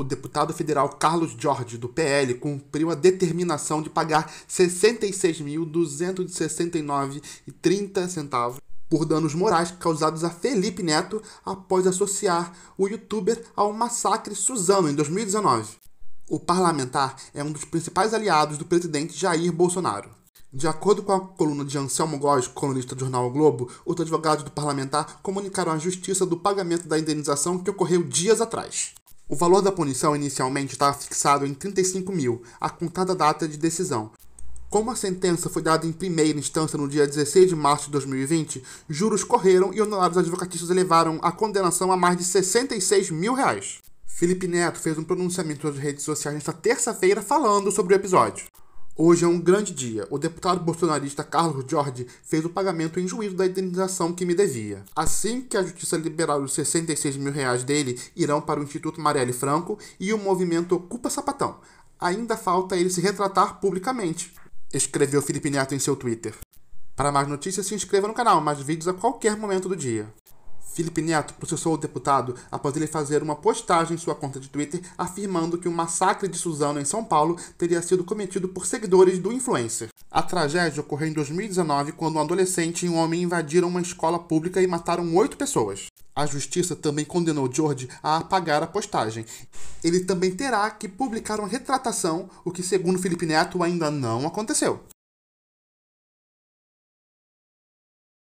o deputado federal Carlos Jorge, do PL, cumpriu a determinação de pagar R$ 66.269,30 por danos morais causados a Felipe Neto após associar o youtuber ao massacre Suzano em 2019. O parlamentar é um dos principais aliados do presidente Jair Bolsonaro. De acordo com a coluna de Anselmo Góes, colunista do jornal o Globo, os advogados do parlamentar comunicaram à justiça do pagamento da indenização que ocorreu dias atrás. O valor da punição inicialmente estava fixado em 35 mil, a contada da data de decisão. Como a sentença foi dada em primeira instância no dia 16 de março de 2020, juros correram e honorários advocatistas elevaram a condenação a mais de 66 mil reais. Felipe Neto fez um pronunciamento nas redes sociais nesta terça-feira falando sobre o episódio. Hoje é um grande dia. O deputado bolsonarista Carlos Jorge fez o pagamento em juízo da indenização que me devia. Assim que a justiça liberar os 66 mil reais dele, irão para o Instituto Marielle Franco e o movimento Ocupa Sapatão. Ainda falta ele se retratar publicamente, escreveu Felipe Neto em seu Twitter. Para mais notícias, se inscreva no canal, mais vídeos a qualquer momento do dia. Felipe Neto processou o deputado após ele fazer uma postagem em sua conta de Twitter afirmando que o massacre de Suzano em São Paulo teria sido cometido por seguidores do influencer. A tragédia ocorreu em 2019 quando um adolescente e um homem invadiram uma escola pública e mataram oito pessoas. A justiça também condenou George a apagar a postagem. Ele também terá que publicar uma retratação, o que, segundo Felipe Neto, ainda não aconteceu.